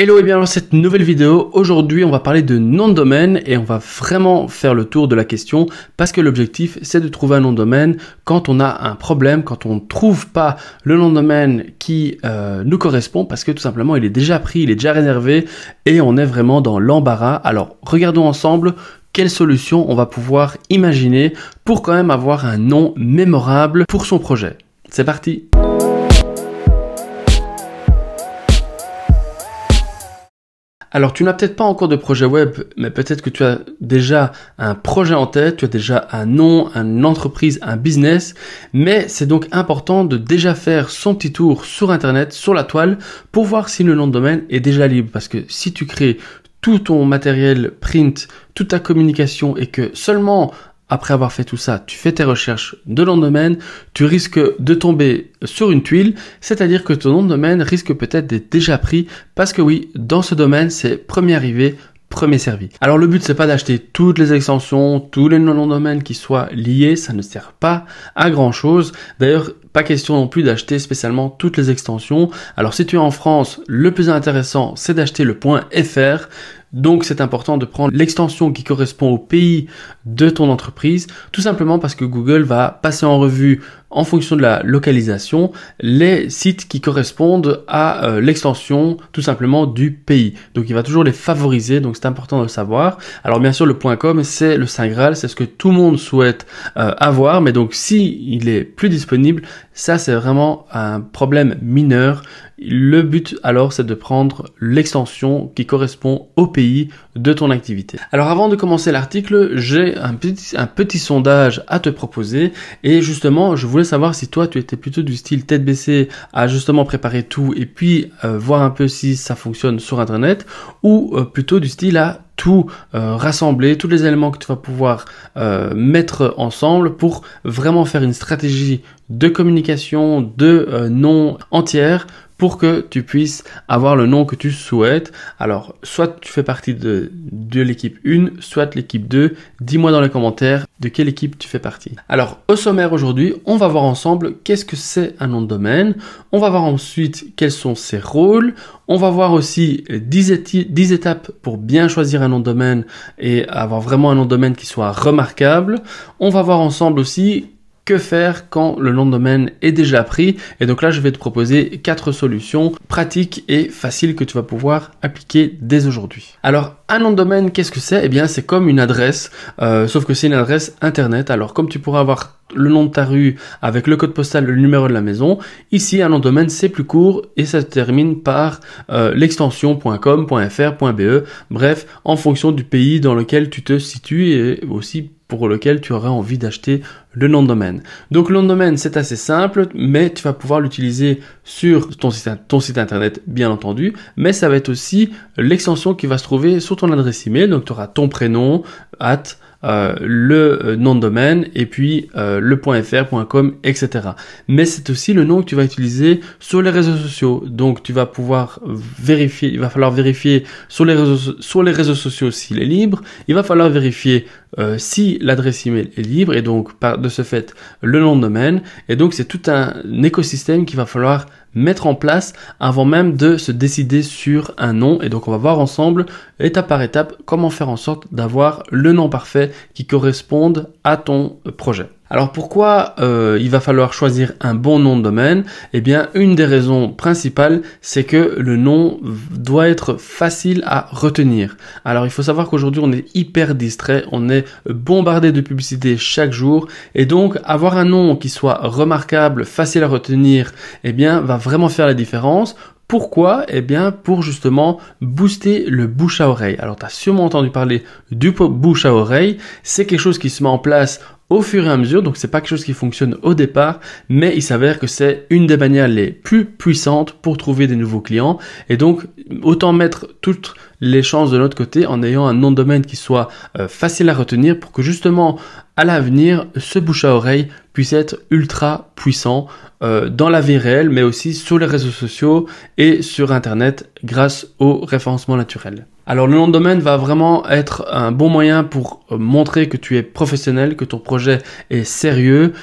Hello et bienvenue dans cette nouvelle vidéo. Aujourd'hui, on va parler de nom de domaine et on va vraiment faire le tour de la question parce que l'objectif, c'est de trouver un nom de domaine quand on a un problème, quand on ne trouve pas le nom de domaine qui euh, nous correspond parce que tout simplement, il est déjà pris, il est déjà réservé et on est vraiment dans l'embarras. Alors, regardons ensemble quelle solution on va pouvoir imaginer pour quand même avoir un nom mémorable pour son projet. C'est parti Alors tu n'as peut-être pas encore de projet web, mais peut-être que tu as déjà un projet en tête, tu as déjà un nom, une entreprise, un business, mais c'est donc important de déjà faire son petit tour sur Internet, sur la toile, pour voir si le nom de domaine est déjà libre. Parce que si tu crées tout ton matériel print, toute ta communication et que seulement après avoir fait tout ça, tu fais tes recherches de nom de domaine, tu risques de tomber sur une tuile, c'est-à-dire que ton nom de domaine risque peut-être d'être déjà pris, parce que oui, dans ce domaine, c'est premier arrivé, premier servi. Alors le but c'est pas d'acheter toutes les extensions, tous les noms de domaine qui soient liés, ça ne sert pas à grand chose. D'ailleurs, pas question non plus d'acheter spécialement toutes les extensions. Alors si tu es en France, le plus intéressant c'est d'acheter le point .fr donc c'est important de prendre l'extension qui correspond au pays de ton entreprise, tout simplement parce que Google va passer en revue en fonction de la localisation les sites qui correspondent à euh, l'extension tout simplement du pays. Donc il va toujours les favoriser, donc c'est important de le savoir. Alors bien sûr le .com c'est le Saint Graal, c'est ce que tout le monde souhaite euh, avoir, mais donc si il est plus disponible, ça c'est vraiment un problème mineur. Le but alors c'est de prendre l'extension qui correspond au pays de ton activité. Alors avant de commencer l'article, j'ai un petit, un petit sondage à te proposer et justement je voulais savoir si toi, tu étais plutôt du style tête baissée à justement préparer tout et puis euh, voir un peu si ça fonctionne sur Internet, ou euh, plutôt du style à tout euh, rassembler, tous les éléments que tu vas pouvoir mettre ensemble pour vraiment faire une stratégie de communication, de nom entière pour que tu puisses avoir le nom que tu souhaites. Alors, soit tu fais partie de, l'équipe 1, soit l'équipe 2. Dis-moi dans les commentaires de quelle équipe tu fais partie. Alors, au sommaire aujourd'hui, on va voir ensemble qu'est-ce que c'est un nom de domaine. On va voir ensuite quels sont ses rôles. On va voir aussi 10, euh, 10 étapes pour bien choisir un nom de domaine et avoir vraiment un nom de domaine qui soit remarquable. On va voir ensemble aussi que faire quand le nom de domaine est déjà pris Et donc là, je vais te proposer quatre solutions pratiques et faciles que tu vas pouvoir appliquer dès aujourd'hui. Alors, un nom de domaine, qu'est-ce que c'est Eh bien, c'est comme une adresse, euh, sauf que c'est une adresse internet. Alors, comme tu pourras avoir le nom de ta rue avec le code postal, le numéro de la maison, ici, un nom de domaine, c'est plus court et ça se termine par euh, l'extension .com, .fr, .be, bref, en fonction du pays dans lequel tu te situes et aussi pour lequel tu auras envie d'acheter le nom de domaine. Donc le nom de domaine c'est assez simple, mais tu vas pouvoir l'utiliser sur ton site, ton site internet bien entendu, mais ça va être aussi l'extension qui va se trouver sur ton adresse email, donc tu auras ton prénom, at, euh, le euh, nom de domaine et puis euh, le .fr, .com, etc. Mais c'est aussi le nom que tu vas utiliser sur les réseaux sociaux. Donc tu vas pouvoir vérifier, il va falloir vérifier sur les réseaux, sur les réseaux sociaux s'il est libre, il va falloir vérifier si l'adresse email est libre et donc par de ce fait le nom de domaine. Et donc c'est tout un, écosystème qu'il va falloir mettre en place avant même de se décider sur un nom. Et donc on va voir ensemble, étape par étape, comment faire en sorte d'avoir le nom parfait qui corresponde à ton projet. Alors pourquoi euh, il va falloir choisir un bon nom de domaine Eh bien, une des raisons principales, c'est que le nom doit être facile à retenir. Alors il faut savoir qu'aujourd'hui, on est hyper distrait, on est bombardé de publicités chaque jour, et donc avoir un nom qui soit remarquable, facile à retenir, eh bien, va vraiment faire la différence. Pourquoi Eh bien pour justement booster le bouche à oreille. Alors tu as sûrement entendu parler du bouche à oreille. C'est quelque chose qui se met en place au fur et à mesure, donc c'est pas quelque chose qui fonctionne au départ, mais il s'avère que c'est une des manières les plus puissantes pour trouver des nouveaux clients, et donc autant mettre toutes les chances de notre côté en ayant un nom de domaine qui soit euh, facile à retenir pour que justement à l'avenir ce bouche à oreille puisse être ultra puissant euh, dans la vie réelle mais aussi sur les réseaux sociaux et sur internet grâce au référencement naturel. Alors le nom de domaine va vraiment être un bon moyen pour euh, montrer que tu es professionnel, que ton projet est sérieux,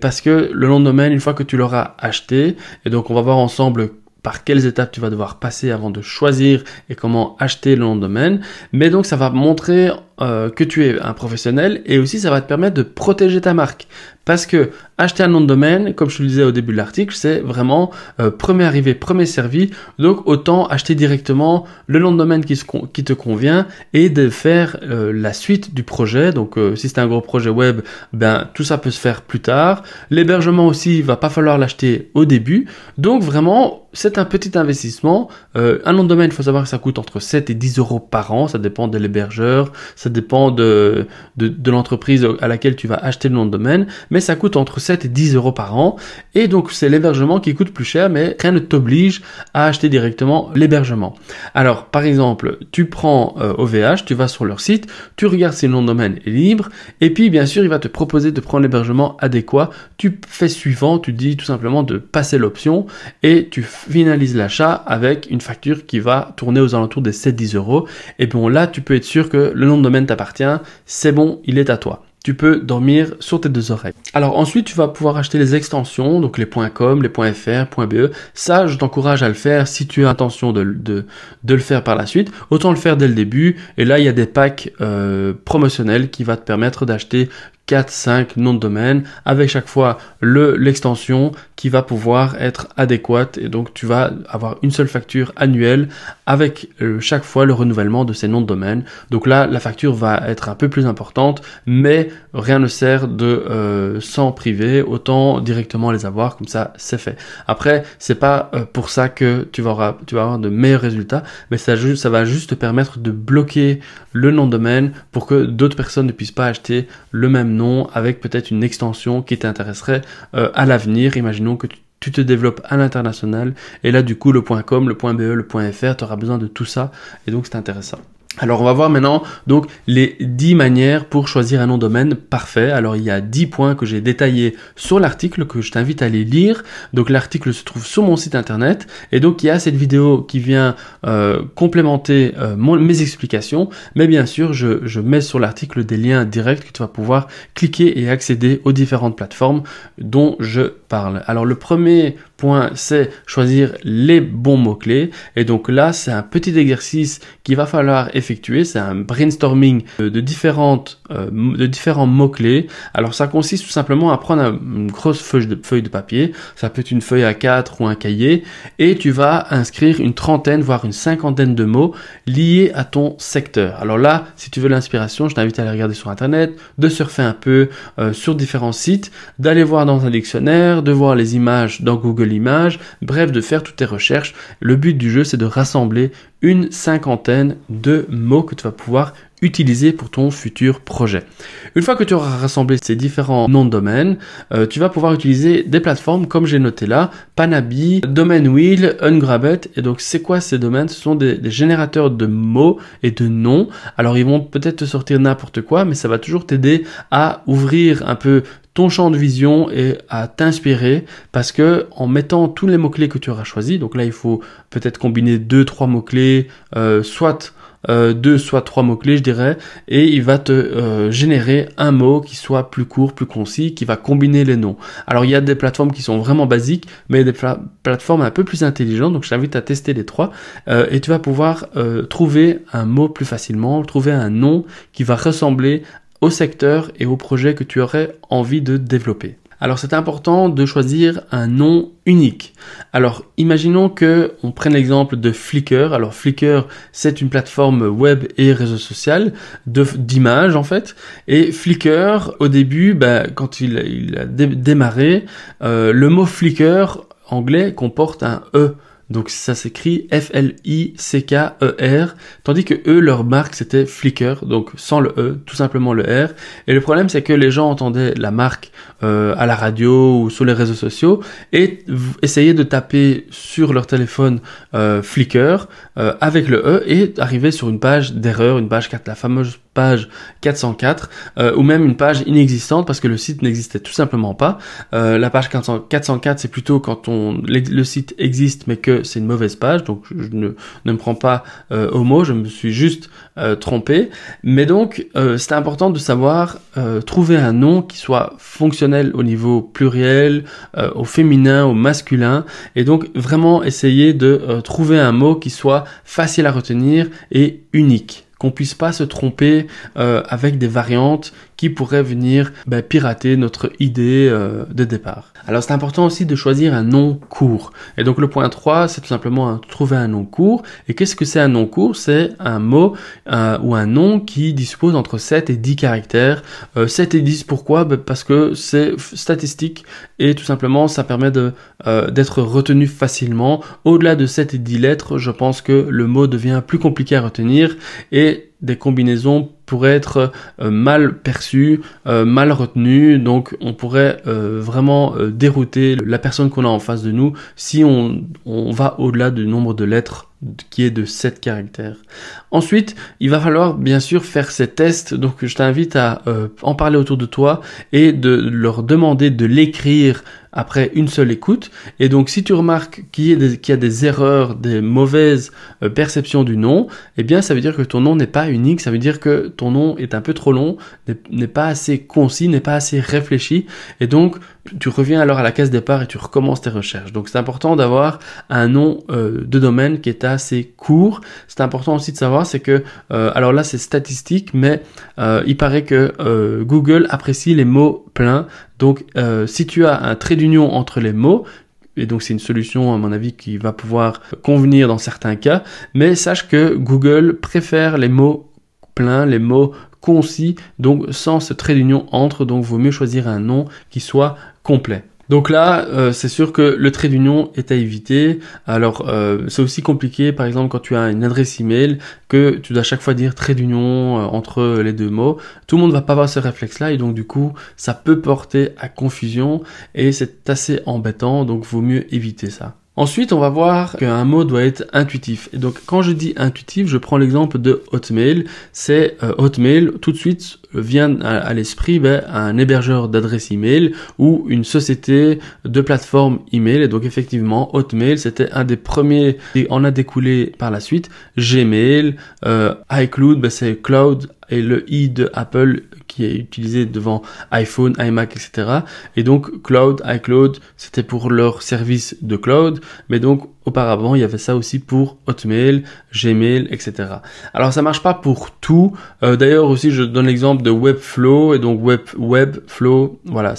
parce que le nom de domaine, une fois que tu l'auras acheté, et donc on va voir ensemble par quelles étapes tu vas devoir passer avant de choisir et comment acheter le nom de domaine. Mais donc ça va montrer euh, que tu es un professionnel et aussi ça va te permettre de protéger ta marque. Parce que acheter un nom de domaine, comme je te le disais au début de l'article, c'est vraiment euh, premier arrivé, premier servi. Donc autant acheter directement le nom de domaine qui, te convient et de faire euh, la suite du projet. Donc si c'est un gros projet web, ben tout ça peut se faire plus tard. L'hébergement aussi, il va pas falloir l'acheter au début. Donc vraiment, c'est un petit investissement. un nom de domaine, il faut savoir que ça coûte entre 7 et 10 euros par an. Ça dépend de l'hébergeur, dépend de, l'entreprise à laquelle tu vas acheter le nom de domaine, mais ça coûte entre 7 et 10 euros par an. Et donc c'est l'hébergement qui coûte plus cher, mais rien ne t'oblige à acheter directement l'hébergement. Alors par exemple, tu prends OVH, euh, tu vas sur leur site, tu regardes si le nom de domaine est libre, et puis bien sûr il va te proposer de prendre l'hébergement adéquat. Tu fais suivant, tu dis tout simplement de passer l'option et tu finalises l'achat avec une facture qui va tourner aux alentours des 7-10 euros. Et bon là tu peux être sûr que le nom de t'appartient, c'est bon, il est à toi tu peux dormir sur tes deux oreilles. Alors ensuite, tu vas pouvoir acheter les extensions, donc les .com, les .fr, .be. Ça, je t'encourage à le faire si tu as intention de, de, le faire par la suite. Autant le faire dès le début. Et là, il y a des packs euh, promotionnels qui va te permettre d'acheter 4, 5 noms de domaine, avec chaque fois le, l'extension qui va pouvoir être adéquate. Et donc, tu vas avoir une seule facture annuelle avec euh, chaque fois le renouvellement de ces noms de domaine. Donc là, la facture va être un peu plus importante, mais rien ne sert de euh, s'en priver. Autant directement les avoir, comme ça, c'est fait. Après, c'est pas euh, pour ça que tu vas, avoir, tu vas avoir de meilleurs résultats, mais ça, ça va juste te permettre de bloquer le nom de domaine pour que d'autres personnes ne puissent pas acheter le même avec peut-être une extension qui t'intéresserait euh, à l'avenir. Imaginons que tu te développes à l'international. Et là, du coup, le .com, le .be, le .fr, tu auras besoin de tout ça. Et donc, c'est intéressant. Alors on va voir maintenant donc les 10 manières pour choisir un nom de domaine parfait. Alors il y a 10 points que j'ai détaillés sur l'article que je t'invite à aller lire. Donc l'article se trouve sur mon site internet et donc il y a cette vidéo qui vient euh, complémenter euh, mes explications. Mais bien sûr je, je mets sur l'article des liens directs que tu vas pouvoir cliquer et accéder aux différentes plateformes dont je parle. Alors le premier c'est choisir les bons mots-clés. Et donc là, c'est un petit exercice qu'il va falloir effectuer. C'est un brainstorming de, différentes, euh, de différents mots-clés. Alors ça consiste tout simplement à prendre une grosse feuille de, papier. Ça peut être une feuille à 4 ou un cahier. Et tu vas inscrire une trentaine, voire une cinquantaine de mots liés à ton secteur. Alors là, si tu veux l'inspiration, je t'invite à aller regarder sur Internet, de surfer un peu euh, sur différents sites, d'aller voir dans un dictionnaire, de voir les images dans Google image bref, de faire toutes tes recherches. Le but du jeu, c'est de rassembler une cinquantaine de mots que tu vas pouvoir utiliser pour ton futur projet. Une fois que tu auras rassemblé ces différents noms de domaines, euh, tu vas pouvoir utiliser des plateformes comme j'ai noté là, Panabi, Domain Wheel, Ungrabet. Et donc c'est quoi ces domaines Ce sont des, générateurs de mots et de noms. Alors ils vont peut-être te sortir n'importe quoi, mais ça va toujours t'aider à ouvrir un peu ton champ de vision et à t'inspirer parce que en mettant tous les mots-clés que tu auras choisis, donc là il faut peut-être combiner deux, trois mots-clés, euh, soit euh, deux soit trois mots-clés, je dirais, et il va te euh, générer un mot qui soit plus court, plus concis, qui va combiner les noms. Alors il y a des plateformes qui sont vraiment basiques, mais des plateformes un peu plus intelligentes, donc je t'invite à tester les trois, euh, et tu vas pouvoir euh, trouver un mot plus facilement, trouver un nom qui va ressembler au secteur et au projet que tu aurais envie de développer. Alors c'est important de choisir un nom unique. Alors imaginons que on prenne l'exemple de Flickr. Alors Flickr c'est une plateforme web et réseau social d'images en fait. Et Flickr au début, bah, quand il, a démarré, euh, le mot Flickr anglais comporte un e. Donc ça s'écrit F-L-I-C-K-E-R, tandis que eux, leur marque, c'était Flickr, donc sans le E, tout simplement le R. Et le problème, c'est que les gens entendaient la marque euh, à la radio ou sur les réseaux sociaux et essayaient de taper sur leur téléphone euh, Flickr euh, avec le E et arrivaient sur une page d'erreur, une page carte la fameuse page 404 euh, ou même une page inexistante parce que le site n'existait tout simplement pas. Euh, la page 404 c'est plutôt quand on le site existe mais que c'est une mauvaise page donc je ne, me prends pas euh, au mot, je me suis juste trompé. Mais donc c'est important de savoir trouver un nom qui soit fonctionnel au niveau pluriel, au féminin, au masculin et donc vraiment essayer de trouver un mot qui soit facile à retenir et unique qu'on puisse pas se tromper euh, avec des variantes qui venir bah, pirater notre idée euh, de départ. Alors c'est important aussi de choisir un nom court. Et donc le point 3, c'est tout simplement trouver un nom court. Et qu'est-ce que c'est un nom court C'est un mot euh, ou un nom qui dispose entre 7 et 10 caractères. 7 euh, et 10 pourquoi bah, Parce que c'est statistique et tout simplement ça permet d'être retenu facilement. Au-delà de 7 et 10 lettres, je pense que le mot devient plus compliqué à retenir et des combinaisons pourrait être euh, mal perçu, euh, mal retenu, donc on pourrait euh, vraiment dérouter la personne qu'on a en face de nous si on, on va au-delà du nombre de lettres qui est de 7 caractères. Ensuite, il va falloir bien sûr faire ces tests, donc je t'invite à euh, en parler autour de toi et de leur demander de l'écrire après une seule écoute. Et donc si tu remarques qu'il y, a des, erreurs, des mauvaises euh, perceptions du nom, eh bien ça veut dire que ton nom n'est pas unique, ça veut dire que ton nom est un peu trop long, n'est pas assez concis, n'est pas assez réfléchi. Et donc tu reviens alors à la case départ et tu recommences tes recherches. Donc c'est important d'avoir un nom euh, de domaine qui est assez court. C'est important aussi de savoir, c'est que, euh, alors là c'est statistique, mais euh, il paraît que Google apprécie les mots pleins. Donc si tu as un trait d'union entre les mots, et donc c'est une solution à mon avis qui va pouvoir convenir dans certains cas, mais sache que Google préfère les mots pleins, les mots concis, donc sans ce trait d'union entre, donc vaut mieux choisir un nom qui soit complet. Donc là, euh, c'est sûr que le trait d'union est à éviter. Alors, euh, c'est aussi compliqué, par exemple, quand tu as une adresse email, que tu dois à chaque fois dire trait d'union euh, entre les deux mots. Tout le monde va pas avoir ce réflexe-là, et donc du coup, ça peut porter à confusion, et c'est assez embêtant, donc vaut mieux éviter ça. Ensuite, on va voir qu'un mot doit être intuitif. Et donc, quand je dis intuitif, je prends l'exemple de Hotmail. C'est euh, Hotmail, tout de suite euh, vient à, l'esprit ben, un hébergeur d'adresse email ou une société de plateforme email. Et donc, effectivement, Hotmail, c'était un des premiers et en a découlé par la suite. Gmail, euh, iCloud, ben, c'est Cloud et le i de Apple qui est utilisé devant iPhone, iMac, etc. Et donc cloud, iCloud, c'était pour leur service de cloud, mais donc auparavant, il y avait ça aussi pour Hotmail, Gmail, etc. Alors ça marche pas pour tout. Euh, d'ailleurs aussi, je donne l'exemple de Webflow et donc Web Webflow. Voilà,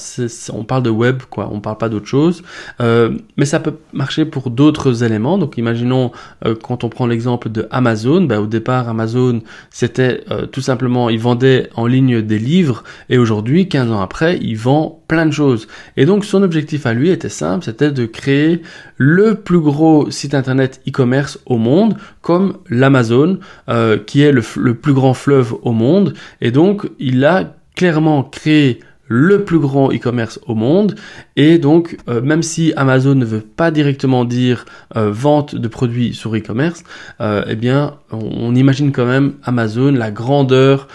on parle de web, quoi. On parle pas d'autre chose. Euh, mais ça peut marcher pour d'autres éléments. Donc imaginons euh, quand on prend l'exemple de Amazon. Bah, au départ, Amazon, c'était tout simplement, ils vendaient en ligne des livres et aujourd'hui, 15 ans après, ils vendent plein de choses. Et donc son objectif à lui était simple, c'était de créer le plus gros site internet e-commerce au monde, comme l'Amazon, euh, qui est le plus grand fleuve au monde. Et donc il a clairement créé le plus grand e-commerce au monde. Et donc, euh, même si Amazon ne veut pas directement dire euh, vente de produits sur e-commerce, euh, eh bien, on, imagine quand même Amazon, la grandeur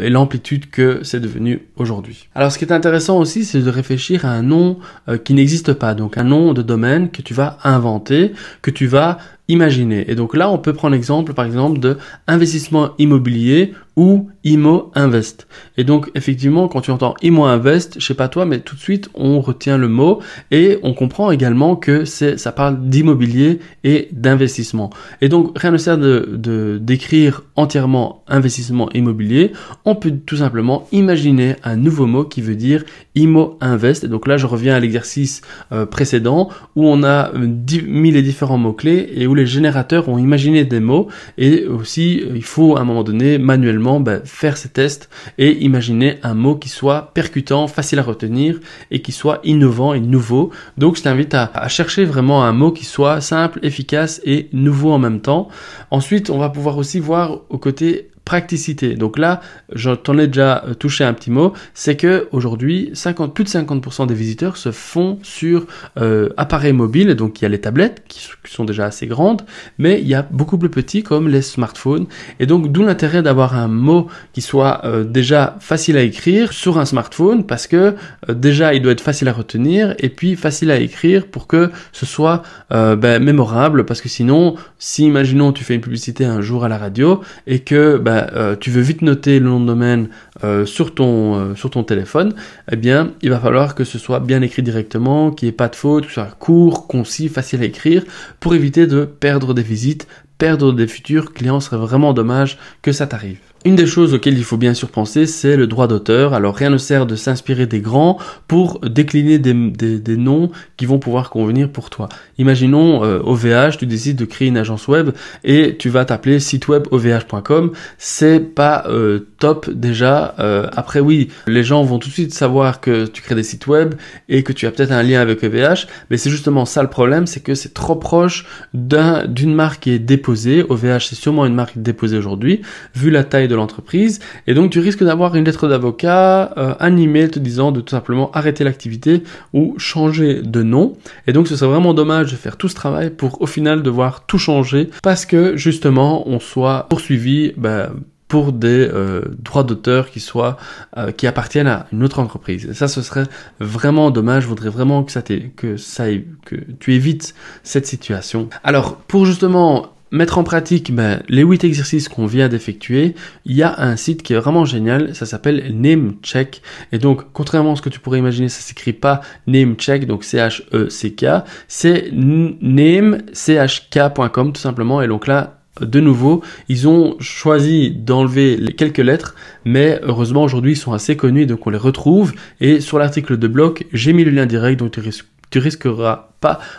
et l'amplitude que c'est devenu aujourd'hui. Alors, ce qui est intéressant aussi, c'est de réfléchir à un nom qui n'existe pas, donc un nom de domaine que tu vas inventer, que tu vas imaginer. Et donc là, on peut prendre l'exemple, par exemple, de investissement immobilier ou IMO Invest. Et donc, effectivement, quand tu entends IMO Invest, je sais pas toi, mais tout de suite, on retient le mot et on comprend également que c'est, ça parle d'immobilier et d'investissement. Et donc, rien ne sert de, d'écrire entièrement investissement immobilier. On peut tout simplement imaginer un nouveau mot qui veut dire IMO Invest. Et donc là, je reviens à l'exercice euh, précédent où on a euh, mis les différents mots-clés et où les générateurs ont imaginé des mots et aussi euh, il faut à un moment donné manuellement ben, faire ces tests et imaginer un mot qui soit percutant, facile à retenir et qui soit innovant et nouveau. Donc je t'invite à, à chercher vraiment un mot qui soit simple, efficace et nouveau en même temps. Ensuite on va pouvoir aussi voir au côté practicité. Donc là, je t'en ai déjà euh, touché un petit mot, c'est que aujourd'hui, 50, plus de 50% des visiteurs se font sur euh, appareils mobiles. Donc il y a les tablettes qui, sont déjà assez grandes, mais il y a beaucoup plus petits comme les smartphones. Et donc d'où l'intérêt d'avoir un mot qui soit euh, déjà facile à écrire sur un smartphone, parce que déjà il doit être facile à retenir et puis facile à écrire pour que ce soit ben, mémorable, parce que sinon, si imaginons tu fais une publicité un jour à la radio et que ben, euh, tu veux vite noter le nom de domaine euh, sur, ton, euh, sur ton téléphone, eh bien, il va falloir que ce soit bien écrit directement, qu'il n'y ait pas de faute, que ce soit court, concis, facile à écrire, pour éviter de perdre des visites, perdre des futurs clients. Ce serait vraiment dommage que ça t'arrive. Une des choses auxquelles il faut bien sûr penser, c'est le droit d'auteur. Alors rien ne sert de s'inspirer des grands pour décliner des, noms qui vont pouvoir convenir pour toi. Imaginons OVH, euh, tu décides de créer une agence web et tu vas t'appeler sitewebovh.com. C'est pas euh, top déjà. Euh, après oui, les gens vont tout de suite savoir que tu crées des sites web et que tu as peut-être un lien avec OVH, mais c'est justement ça le problème, c'est que c'est trop proche d'un d'une marque qui est déposée. OVH c'est sûrement une marque déposée aujourd'hui, vu la taille de l'entreprise. Et donc tu risques d'avoir une lettre d'avocat, euh, un email te disant de tout simplement arrêter l'activité ou changer de nom. Et donc ce serait vraiment dommage de faire tout ce travail pour au final devoir tout changer parce que justement on soit poursuivi. Ben, pour des euh, droits d'auteur qui soient euh, qui appartiennent à une autre entreprise. Et ça, ce serait vraiment dommage. Je voudrais vraiment que ça que ça que tu évites cette situation. Alors, pour justement mettre en pratique ben, les 8 exercices qu'on vient d'effectuer, il y a un site qui est vraiment génial, ça s'appelle Namecheck. Et donc, contrairement à ce que tu pourrais imaginer, ça s'écrit pas Namecheck, donc C-H-E-C-K, c'est namechk.com tout simplement. Et donc là, de nouveau, ils ont choisi d'enlever quelques lettres, mais heureusement aujourd'hui ils sont assez connus, donc on les retrouve. Et sur l'article de blog, j'ai mis le lien direct, donc tu, tu risqueras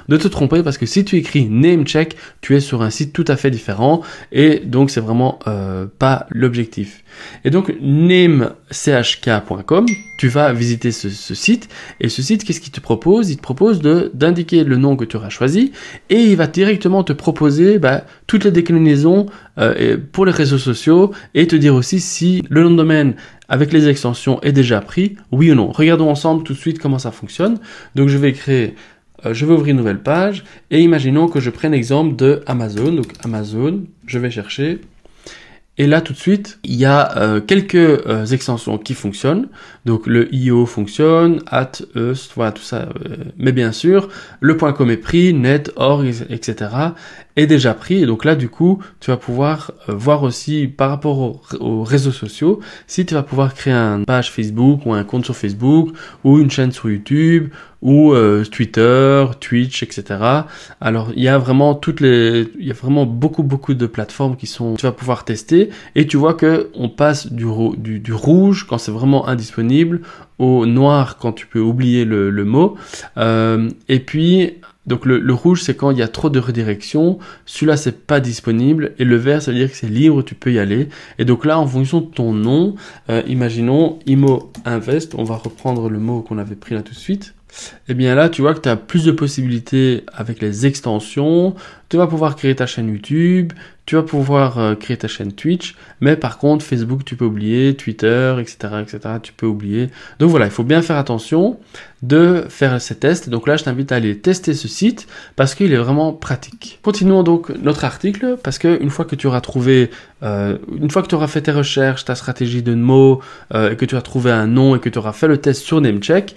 de te tromper parce que si tu écris name check, tu es sur un site tout à fait différent et donc c'est vraiment euh, pas l'objectif. Et donc namechk.com, tu vas visiter ce, site et ce site qu'est-ce qu'il te propose Il te propose de d'indiquer le nom que tu auras choisi et il va directement te proposer bah, toutes les déclinaisons euh, et pour les réseaux sociaux et te dire aussi si le nom de domaine avec les extensions est déjà pris, oui ou non. Regardons ensemble tout de suite comment ça fonctionne. Donc je vais créer euh, je vais ouvrir une nouvelle page et imaginons que je prenne l'exemple de Amazon. Donc Amazon, je vais chercher. Et là tout de suite, il y a euh, quelques euh, extensions qui fonctionnent. Donc le IO fonctionne, at, us, voilà tout ça. mais bien sûr, le .com est pris, net, org, etc est déjà pris. Et donc là, du coup, tu vas pouvoir euh, voir aussi par rapport aux, réseaux sociaux si tu vas pouvoir créer une page Facebook ou un compte sur Facebook ou une chaîne sur YouTube ou euh, Twitter, Twitch, etc. Alors il y a vraiment toutes les, il y a vraiment beaucoup beaucoup de plateformes qui sont, tu vas pouvoir tester et tu vois que on passe du, du, rouge quand c'est vraiment indisponible au noir quand tu peux oublier le, le mot euh, et puis donc le, rouge, c'est quand il y a trop de redirection. Celui-là, c'est pas disponible. Et le vert, ça veut dire que c'est libre, tu peux y aller. Et donc là, en fonction de ton nom, euh, imaginons IMO Invest, on va reprendre le mot qu'on avait pris là tout de suite. Et eh bien là, tu vois que tu as plus de possibilités avec les extensions. Tu vas pouvoir créer ta chaîne YouTube, tu vas pouvoir euh, créer ta chaîne Twitch, mais par contre Facebook tu peux oublier, Twitter, etc., etc., tu peux oublier. Donc voilà, il faut bien faire attention de faire ces tests. Donc là, je t'invite à aller tester ce site parce qu'il est vraiment pratique. Continuons donc notre article parce que une fois que tu auras trouvé, euh, une fois que tu auras fait tes recherches, ta stratégie de mots, euh, et que tu as trouvé un nom et que tu auras fait le test sur Namecheck,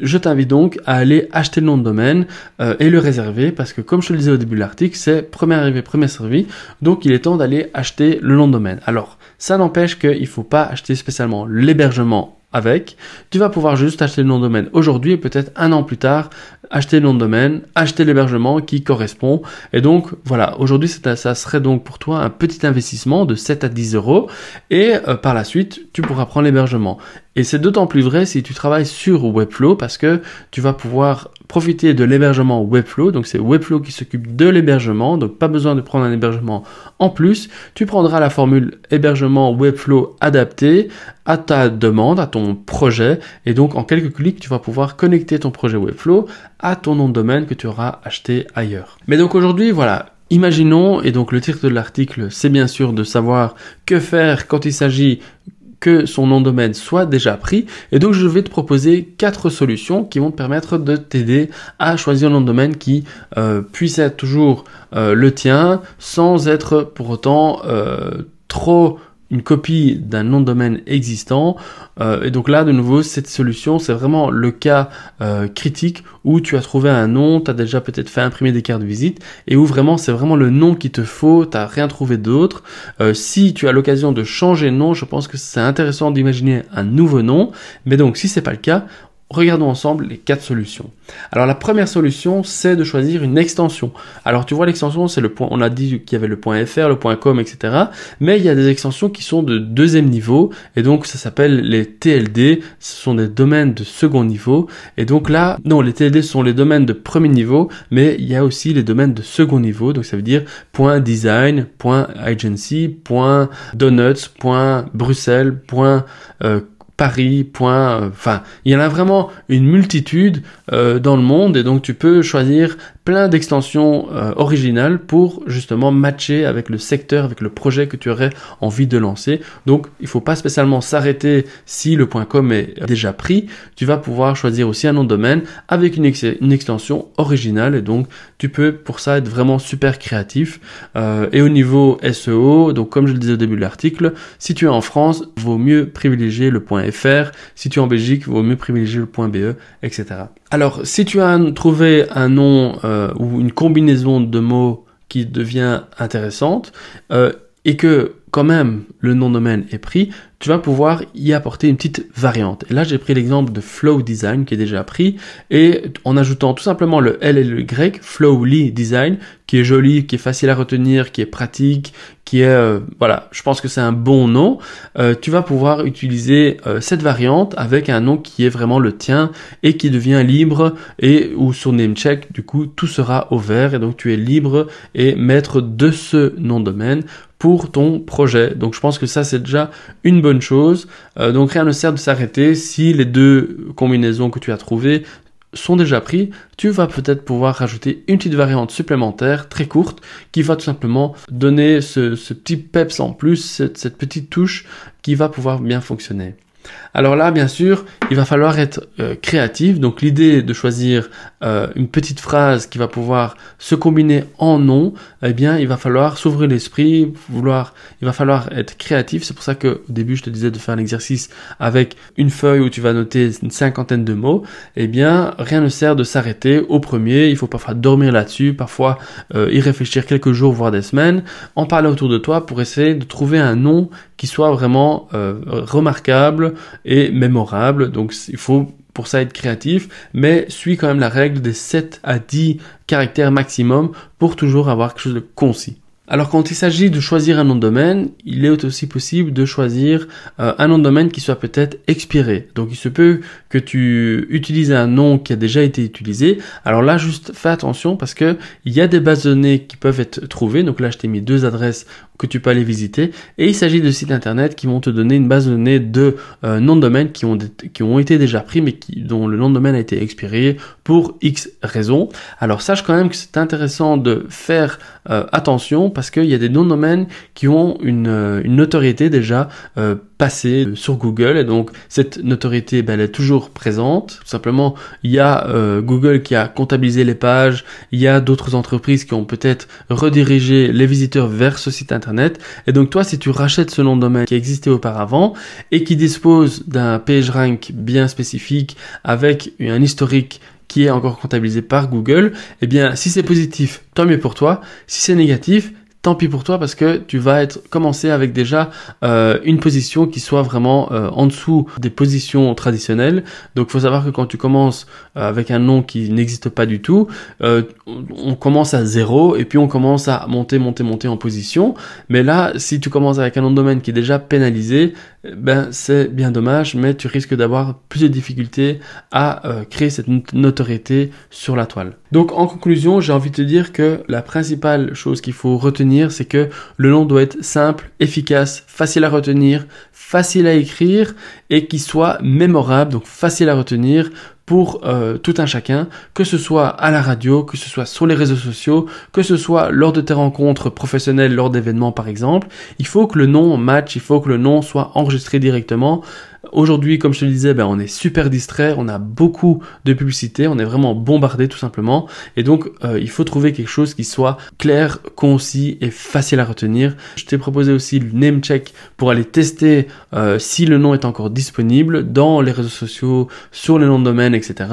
je t'invite donc à aller acheter le nom de domaine euh, et le réserver parce que comme je te le disais au début de l'article, c'est premier arrivé, premier servi. Donc il est temps d'aller acheter le nom de domaine. Alors ça n'empêche qu'il ne faut pas acheter spécialement l'hébergement avec. Tu vas pouvoir juste acheter le nom de domaine aujourd'hui et peut-être un an plus tard acheter le nom de domaine, acheter l'hébergement qui correspond. Et donc voilà, aujourd'hui ça serait donc pour toi un petit investissement de 7 à 10 euros et euh, par la suite tu pourras prendre l'hébergement. Et c'est d'autant plus vrai si tu travailles sur Webflow parce que tu vas pouvoir profiter de l'hébergement Webflow. Donc c'est Webflow qui s'occupe de l'hébergement, donc pas besoin de prendre un hébergement en plus. Tu prendras la formule hébergement Webflow adapté à ta demande, à ton projet. Et donc en quelques clics, tu vas pouvoir connecter ton projet Webflow à ton nom de domaine que tu auras acheté ailleurs. Mais donc aujourd'hui, voilà, Imaginons, et donc le titre de l'article, c'est bien sûr de savoir que faire quand il s'agit que son nom de domaine soit déjà pris. Et donc je vais te proposer quatre solutions qui vont te permettre de t'aider à choisir un nom de domaine qui euh, puisse être toujours euh, le tien sans être pour autant euh, trop une copie d'un nom de domaine existant. Euh, et donc là, de nouveau, cette solution, c'est vraiment le cas euh, critique où tu as trouvé un nom, tu as déjà peut-être fait imprimer des cartes de visite, et où vraiment, c'est vraiment le nom qu'il te faut, t'as rien trouvé d'autre. Euh, si tu as l'occasion de changer de nom, je pense que c'est intéressant d'imaginer un nouveau nom. Mais donc, si c'est pas le cas, Regardons ensemble les quatre solutions. Alors la première solution, c'est de choisir une extension. Alors tu vois l'extension, c'est le point. On a dit qu'il y avait le point .fr, le point .com, etc. Mais il y a des extensions qui sont de deuxième niveau et donc ça s'appelle les TLD. Ce sont des domaines de second niveau et donc là, non, les TLD sont les domaines de premier niveau, mais il y a aussi les domaines de second niveau. Donc ça veut dire point .design, point .agency, .donuts, .bruxelles, point euh, Paris, point, euh, enfin, il y en a vraiment une multitude euh, dans le monde et donc tu peux choisir plein d'extensions euh, originales pour justement matcher avec le secteur, avec le projet que tu aurais envie de lancer. Donc il ne faut pas spécialement s'arrêter si le .com est déjà pris. Tu vas pouvoir choisir aussi un nom de domaine avec une, extension originale et donc tu peux pour ça être vraiment super créatif. Euh, et au niveau SEO, donc comme je le disais au début de l'article, si tu es en France, vaut mieux privilégier le .fr. Si tu es en Belgique, vaut mieux privilégier le .be, etc. Alors, si tu as trouvé un nom euh, ou une combinaison de mots qui devient intéressante euh, et que quand même le nom domaine est pris, tu vas pouvoir y apporter une petite variante. Et là, j'ai pris l'exemple de Flow Design qui est déjà pris, et en ajoutant tout simplement le L et le Y, Flowly Design, qui est joli, qui est facile à retenir, qui est pratique, qui est, euh, voilà, je pense que c'est un bon nom, euh, tu vas pouvoir utiliser euh, cette variante avec un nom qui est vraiment le tien et qui devient libre, et où sur Namecheck, du coup, tout sera au vert. et donc tu es libre et maître de ce nom domaine pour ton projet. Donc je pense que ça c'est déjà une bonne chose. Euh, donc rien ne sert de s'arrêter si les deux combinaisons que tu as trouvées sont déjà pris, tu vas peut-être pouvoir rajouter une petite variante supplémentaire très courte qui va tout simplement donner ce, petit peps en plus, cette petite touche qui va pouvoir bien fonctionner. Alors là, bien sûr, il va falloir être euh, créatif. Donc l'idée de choisir euh, une petite phrase qui va pouvoir se combiner en nom, eh bien, il va falloir s'ouvrir l'esprit, vouloir, il va falloir être créatif. C'est pour ça que au début, je te disais de faire un exercice avec une feuille où tu vas noter une cinquantaine de mots. Eh bien, rien ne sert de s'arrêter au premier. Il faut parfois dormir là-dessus, parfois euh, y réfléchir quelques jours, voire des semaines, en parler autour de toi pour essayer de trouver un nom qui soit vraiment remarquable et mémorable. Donc il faut pour ça être créatif, mais suis quand même la règle des 7 à 10 caractères maximum pour toujours avoir quelque chose de concis. Alors quand il s'agit de choisir un nom de domaine, il est aussi possible de choisir euh, un nom de domaine qui soit peut-être expiré. Donc il se peut que tu utilises un nom qui a déjà été utilisé. Alors là, juste fais attention parce que il y a des bases de données qui peuvent être trouvées. Donc là, je t'ai mis deux adresses que tu peux aller visiter. Et il s'agit de sites internet qui vont te donner une base de données de euh, noms de domaine qui ont, qui ont été déjà pris mais qui, dont le nom de domaine a été expiré pour X raisons. Alors sache quand même que c'est intéressant de faire euh, attention parce qu'il y a des noms de domaines qui ont une, euh, notoriété déjà euh, passée sur Google et donc cette notoriété ben, elle est toujours présente. Tout simplement, il y a euh, Google qui a comptabilisé les pages, il y a d'autres entreprises qui ont peut-être redirigé les visiteurs vers ce site internet. Et donc toi, si tu rachètes ce nom de domaine qui existait auparavant et qui dispose d'un PageRank bien spécifique avec un historique qui est encore comptabilisé par Google, eh bien, si c'est positif, tant mieux pour toi. Si c'est négatif, tant pis pour toi parce que tu vas être commencé avec déjà euh, une position qui soit vraiment euh, en dessous des positions traditionnelles. Donc, faut savoir que quand tu commences euh, avec un nom qui n'existe pas du tout, on commence à zéro et puis on commence à monter, monter, monter en position. Mais là, si tu commences avec un nom de domaine qui est déjà pénalisé, ben c'est bien dommage, mais tu risques d'avoir plus de difficultés à euh, créer cette notoriété sur la toile. Donc en conclusion, j'ai envie de te dire que la principale chose qu'il faut retenir, c'est que le nom doit être simple, efficace, facile à retenir, facile à écrire et qui soit mémorable, donc facile à retenir, pour euh, tout un chacun, que ce soit à la radio, que ce soit sur les réseaux sociaux, que ce soit lors de tes rencontres professionnelles, lors d'événements par exemple. Il faut que le nom match, il faut que le nom soit enregistré directement Aujourd'hui, comme je te le disais, ben, on est super distrait, on a beaucoup de publicité, on est vraiment bombardé tout simplement. Et donc, euh, il faut trouver quelque chose qui soit clair, concis et facile à retenir. Je t'ai proposé aussi le name check pour aller tester euh, si le nom est encore disponible dans les réseaux sociaux, sur les noms de domaine, etc.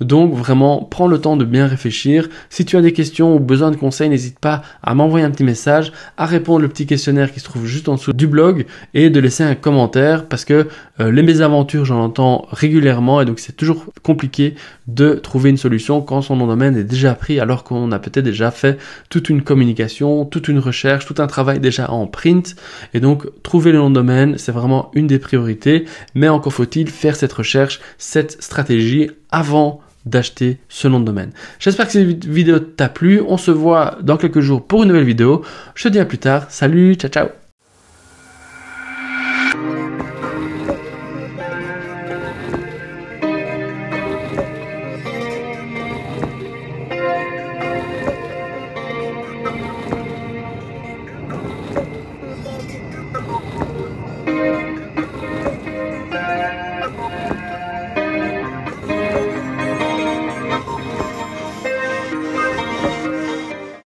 Donc, vraiment, prends le temps de bien réfléchir. Si tu as des questions ou besoin de conseils, n'hésite pas à m'envoyer un petit message, à répondre le petit questionnaire qui se trouve juste en dessous du blog et de laisser un commentaire parce que euh, mes aventures, j'en entends régulièrement et donc c'est toujours compliqué de trouver une solution quand son nom de domaine est déjà pris alors qu'on a peut-être déjà fait toute une communication, toute une recherche, tout un travail déjà en print. Et donc trouver le nom de domaine, c'est vraiment une des priorités, mais encore faut-il faire cette recherche, cette stratégie avant d'acheter ce nom de domaine. J'espère que cette vidéo t'a plu. On se voit dans quelques jours pour une nouvelle vidéo. Je te dis à plus tard. Salut, ciao ciao